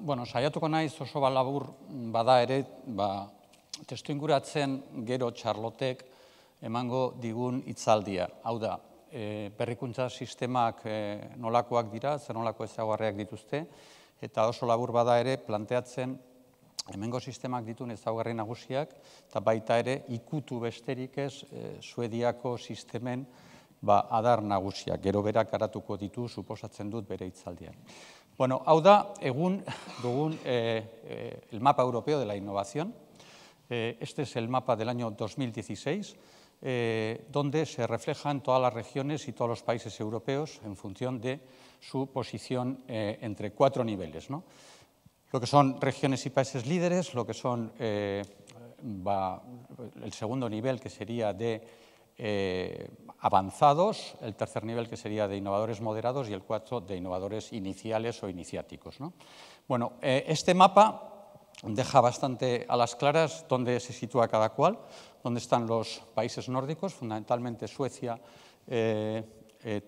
bueno, saiatuko naiz oso balabur bada ere, ba, testu inguratzen gero txarlotek emango digun itzaldia. Hau da, e, berrikuntza sistemak e, nolakoak dira, zer nolako ezagarriak dituzte, eta oso labur bada ere planteatzen hemengo sistemak dituen ezaugarri nagusiak, eta baita ere ikutu besterik ez e, suediako sistemen ba, adar nagusiak, gero berak aratuko ditu, suposatzen dut bere itzaldian. Bueno, AUDA, según eh, eh, el mapa europeo de la innovación. Eh, este es el mapa del año 2016, donde se reflejan todas las regiones y todos los países europeos en función de su posición entre cuatro niveles. Lo que son regiones y países líderes, lo que son el segundo nivel que sería de eh, avanzados, el tercer nivel que sería de innovadores moderados y el cuarto de innovadores iniciales o iniciáticos. Bueno, eh, este mapa deja bastante a las claras dónde se sitúa cada cual, dónde están los países nórdicos, fundamentalmente Suecia, eh,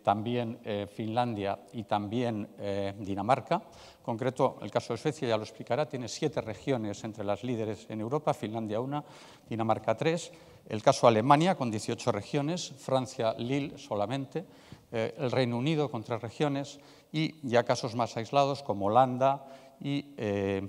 también Finlandia y también Dinamarca. En concreto, el caso de Suecia ya lo explicará, tiene siete regiones entre las líderes en Europa, Finlandia una, Dinamarca tres. El caso Alemania, con 18 regiones, Francia, Lille solamente, eh, el Reino Unido con tres regiones y ya casos más aislados como Holanda y... Eh,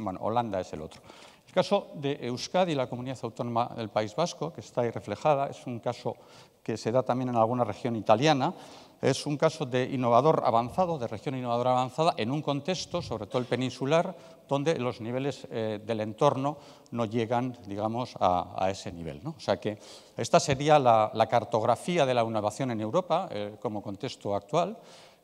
bueno, Holanda es el otro. El caso de Euskadi, la comunidad autónoma del País Vasco, que está ahí reflejada, es un caso que se da también en alguna región italiana, es un caso de innovador avanzado, de región innovadora avanzada, en un contexto, sobre todo el peninsular, donde los niveles eh, del entorno no llegan, digamos, a, ese nivel. O sea que esta sería la, cartografía de la innovación en Europa eh, como contexto actual.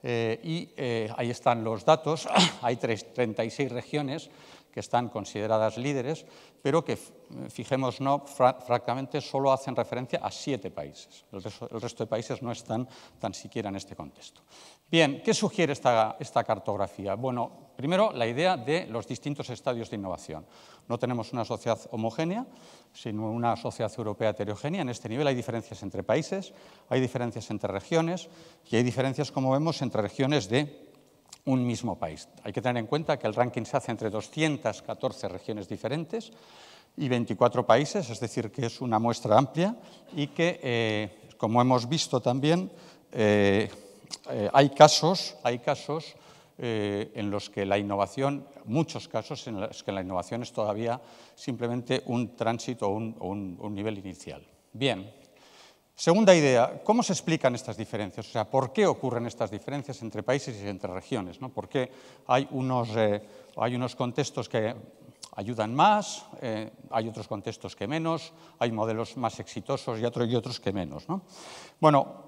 Eh, y ahí están los datos. Hay 36 regiones que están consideradas líderes, pero que, fijémonos, no, francamente solo hacen referencia a siete países. El resto, de países no están tan siquiera en este contexto. Bien, ¿qué sugiere esta, esta cartografía? Bueno, primero la idea de los distintos estadios de innovación. No tenemos una sociedad homogénea, sino una sociedad europea heterogénea. En este nivel hay diferencias entre países, hay diferencias entre regiones y hay diferencias, como vemos, entre regiones de un mismo país. Hay que tener en cuenta que el ranking se hace entre 214 regiones diferentes y 24 países, es decir, que es una muestra amplia y que, eh, como hemos visto también, eh, eh, hay casos, hay casos en los que la innovación, muchos casos en los que la innovación es todavía simplemente un tránsito o un, un nivel inicial. Bien, Segunda idea, ¿cómo se explican estas diferencias? O sea, ¿por qué ocurren estas diferencias entre países y entre regiones? ¿Por qué hay unos, eh, hay unos contextos que ayudan más, eh, hay otros contextos que menos, hay modelos más exitosos y, y otros que menos. Bueno,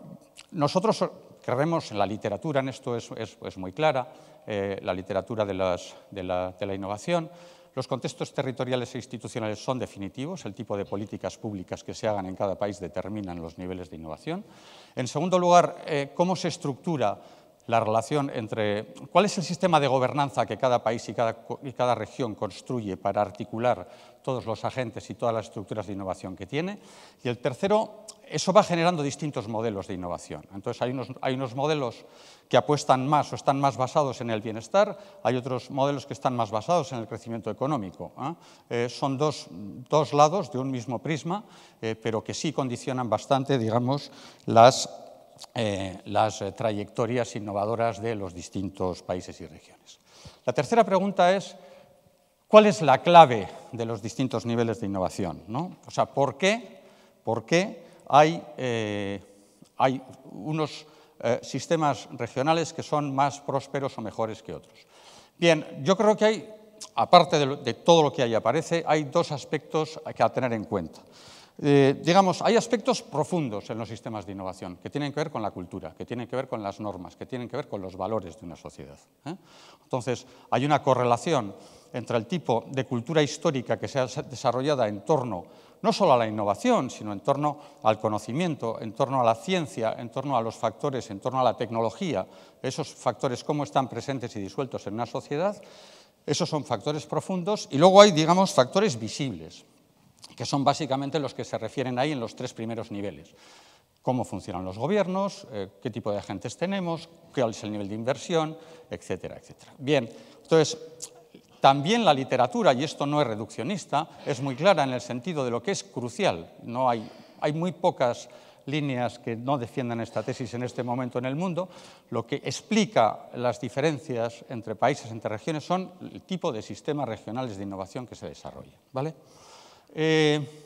nosotros creemos en la literatura, en esto es, muy clara, eh, la literatura de, las, de la innovación, los contextos territoriales e institucionales son definitivos, el tipo de políticas públicas que se hagan en cada país determinan los niveles de innovación. En segundo lugar, eh, cómo se estructura la relación entre cuál es el sistema de gobernanza que cada país y cada, y cada región construye para articular todos los agentes y todas las estructuras de innovación que tiene. Y el tercero, eso va generando distintos modelos de innovación. Entonces hay unos, modelos que apuestan más o están más basados en el bienestar, hay otros modelos que están más basados en el crecimiento económico. ¿eh? Eh, son dos, lados de un mismo prisma, eh, pero que sí condicionan bastante, digamos, las, las trayectorias innovadoras de los distintos países y regiones. La tercera pregunta es, ¿cuál es la clave de los distintos niveles de innovación? ¿no? O sea, ¿por qué? ¿Por qué? Eh, hay, unos eh, sistemas regionales que son más prósperos o mejores que otros. Bien, yo creo que hay, aparte de, todo lo que ahí aparece, hay dos aspectos que hay que tener en cuenta. Eh, digamos, hay aspectos profundos en los sistemas de innovación que tienen que ver con la cultura, que tienen que ver con las normas, que tienen que ver con los valores de una sociedad. Entonces, hay una correlación entre el tipo de cultura histórica que se ha desarrollado en torno no solo a la innovación, sino en torno al conocimiento, en torno a la ciencia, en torno a los factores, en torno a la tecnología, esos factores cómo están presentes y disueltos en una sociedad, esos son factores profundos y luego hay, digamos, factores visibles, que son básicamente los que se refieren ahí en los tres primeros niveles cómo funcionan los gobiernos, eh, qué tipo de agentes tenemos, cuál es el nivel de inversión, etcétera, etcétera. Bien, entonces, también la literatura, y esto no es reduccionista, es muy clara en el sentido de lo que es crucial. hay, muy pocas líneas que no defiendan esta tesis en este momento en el mundo, lo que explica las diferencias entre países, entre regiones, son el tipo de sistemas regionales de innovación que se desarrollan. Eh,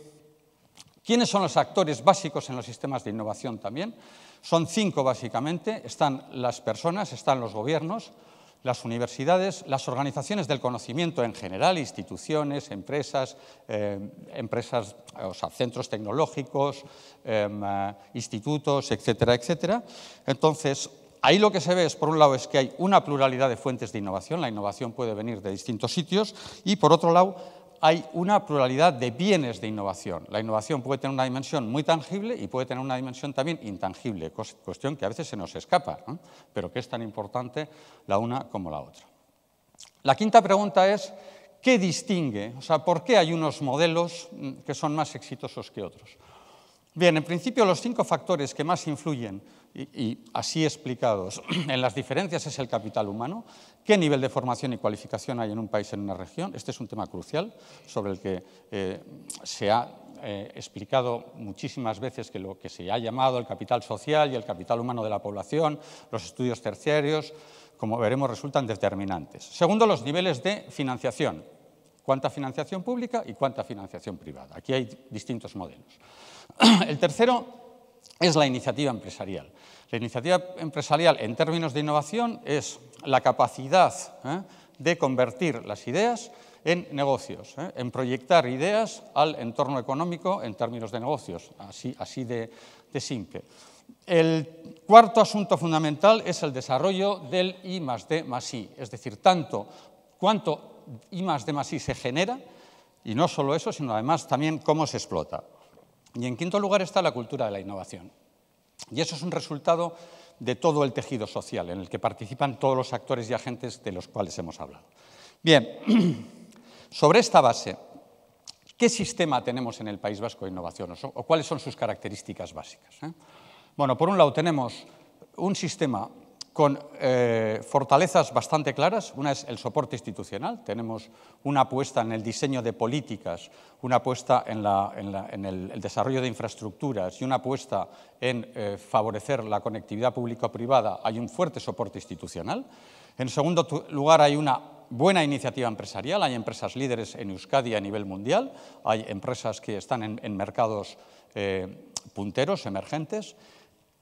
¿Quiénes son los actores básicos en los sistemas de innovación también? Son cinco básicamente. Están las personas, están los gobiernos, las universidades, las organizaciones del conocimiento en general, instituciones, empresas, eh, empresas o sea, centros tecnológicos, em, eh, institutos, etcétera, etcétera. Entonces, ahí lo que se ve es, por un lado, es que hay una pluralidad de fuentes de innovación, la innovación puede venir de distintos sitios, y por otro lado, hay una pluralidad de bienes de innovación. La innovación puede tener una dimensión muy tangible y puede tener una dimensión también intangible, cuestión que a veces se nos escapa, pero que es tan importante la una como la otra. La quinta pregunta es, ¿qué distingue? O sea, ¿por qué hay unos modelos mm, que son más exitosos que otros? Bien, en principio los cinco factores que más influyen y, así explicados en las diferencias es el capital humano, qué nivel de formación y cualificación hay en un país, en una región. Este es un tema crucial sobre el que eh, se ha eh, explicado muchísimas veces que lo que se ha llamado el capital social y el capital humano de la población, los estudios terciarios, como veremos, resultan determinantes. Segundo, los niveles de financiación. ¿Cuánta financiación pública y cuánta financiación privada? Aquí hay distintos modelos. El tercero es la iniciativa empresarial. La iniciativa empresarial en términos de innovación es la capacidad ¿eh? de convertir las ideas en negocios, ¿eh? en proyectar ideas al entorno económico en términos de negocios, así, de, de, simple. El cuarto asunto fundamental es el desarrollo del I más D I, es decir, tanto cuánto I más D I se genera, y no solo eso, sino además también cómo se explota. Y en quinto lugar está la cultura de la innovación. Y eso es un resultado de todo el tejido social en el que participan todos los actores y agentes de los cuales hemos hablado. Bien, sobre esta base, ¿qué sistema tenemos en el País Vasco de innovación o cuáles son sus características básicas? Eh? Bueno, por un lado tenemos un sistema con eh, fortalezas bastante claras. Una es el soporte institucional. Tenemos una apuesta en el diseño de políticas, una apuesta en, el, desarrollo de infraestructuras y una apuesta en eh, favorecer la conectividad público-privada. Hay un fuerte soporte institucional. En segundo lugar, hay una buena iniciativa empresarial. Hay empresas líderes en Euskadi a nivel mundial. Hay empresas que están en, mercados eh, punteros, emergentes.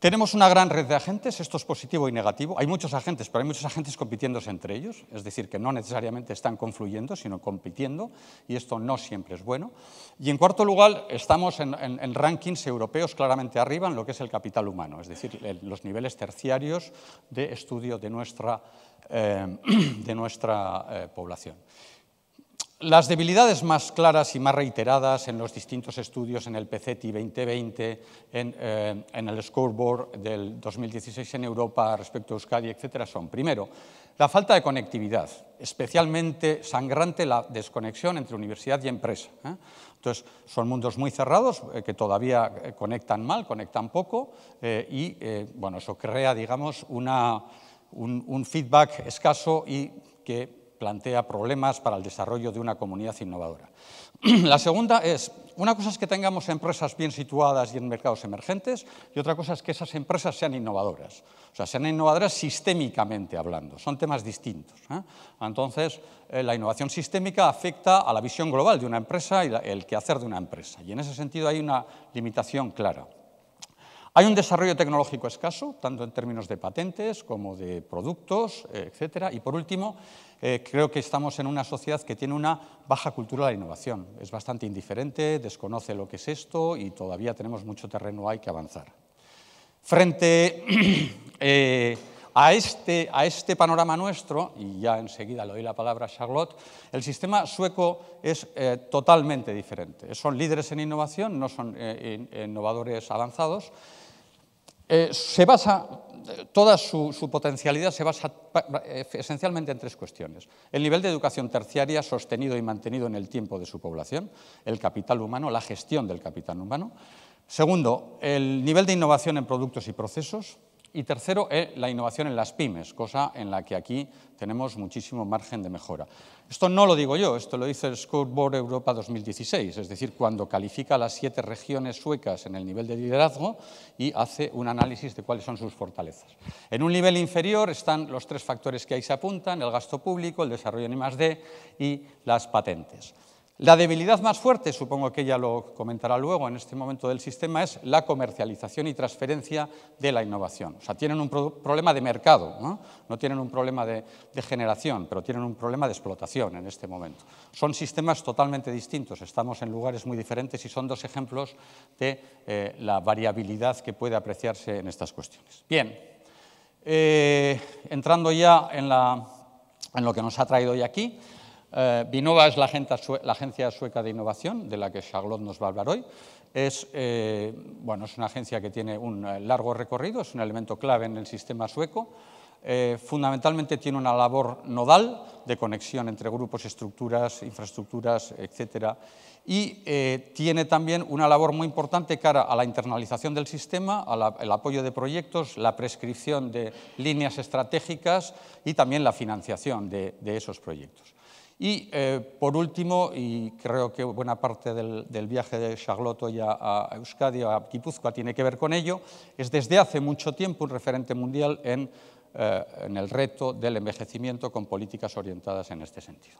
Tenemos una gran red de agentes, esto es positivo y negativo. Hay muchos agentes, pero hay muchos agentes compitiéndose entre ellos, es decir, que no necesariamente están confluyendo, sino compitiendo, y esto no siempre es bueno. Y en cuarto lugar, estamos en, rankings europeos claramente arriba en lo que es el capital humano, es decir, los niveles terciarios de estudio de nuestra, eh, de nuestra eh, población. Las debilidades más claras y más reiteradas en los distintos estudios en el PCTI 2020, eh, en, el scoreboard del 2016 en Europa respecto a Euskadi, etcétera, son, primero, la falta de conectividad, especialmente sangrante la desconexión entre universidad y empresa. ¿eh? Entonces, son mundos muy cerrados eh, que todavía conectan mal, conectan poco, y bueno, eso crea, digamos, un, un feedback escaso y que plantea problemas para el desarrollo de una comunidad innovadora. La segunda es, una cosa es que tengamos empresas bien situadas y en mercados emergentes y otra cosa es que esas empresas sean innovadoras. O sea, sean innovadoras sistémicamente hablando, son temas distintos. ¿eh? Entonces, eh, la innovación sistémica afecta a la visión global de una empresa y el quehacer de una empresa. Y en ese sentido hay una limitación clara. Hay un desarrollo tecnológico escaso, tanto en términos de patentes como de productos, etc. Y por último, eh, creo que estamos en una sociedad que tiene una baja cultura de la innovación. Es bastante indiferente, desconoce lo que es esto y todavía tenemos mucho terreno hay que avanzar. Frente eh, a, este, a este panorama nuestro, y ya enseguida le doy la palabra a Charlotte, el sistema sueco es eh, totalmente diferente. Son líderes en innovación, no son innovadores avanzados, eh, se basa, toda su, su potencialidad se basa eh, esencialmente en tres cuestiones. El nivel de educación terciaria sostenido y mantenido en el tiempo de su población, el capital humano, la gestión del capital humano. Segundo, el nivel de innovación en productos y procesos, y tercero, eh, la innovación en las pymes, cosa en la que aquí tenemos muchísimo margen de mejora. Esto no lo digo yo, esto lo dice el Scoreboard Europa 2016, es decir, cuando califica las siete regiones suecas en el nivel de liderazgo y hace un análisis de cuáles son sus fortalezas. En un nivel inferior están los tres factores que ahí se apuntan, el gasto público, el desarrollo en I+.D. y las patentes. La debilidad más fuerte, supongo que ella lo comentará luego en este momento del sistema, es la comercialización y transferencia de la innovación. O sea, tienen un problema de mercado, ¿no? tienen un problema de, generación, pero tienen un problema de explotación en este momento. Son sistemas totalmente distintos, estamos en lugares muy diferentes y son dos ejemplos de eh, la variabilidad que puede apreciarse en estas cuestiones. Bien, eh, entrando ya en lo que nos ha traído hoy aquí, eh, Vinova es la agencia, sueca de innovación, de la que Charlotte nos va a hablar hoy. Es, eh, una agencia que tiene un eh, largo recorrido, es un elemento clave en el sistema sueco. Eh, fundamentalmente tiene una labor nodal de conexión entre grupos, estructuras, infraestructuras, etc. Y tiene también una labor muy importante cara a la internalización del sistema, al apoyo de proyectos, la prescripción de líneas estratégicas y también la financiación de esos proyectos. Y eh, por último, y creo que buena parte del, viaje de Charlotte hoy a, Euskadi, a Guipúzcoa, tiene que ver con ello, es desde hace mucho tiempo un referente mundial en eh, el reto del envejecimiento con políticas orientadas en este sentido.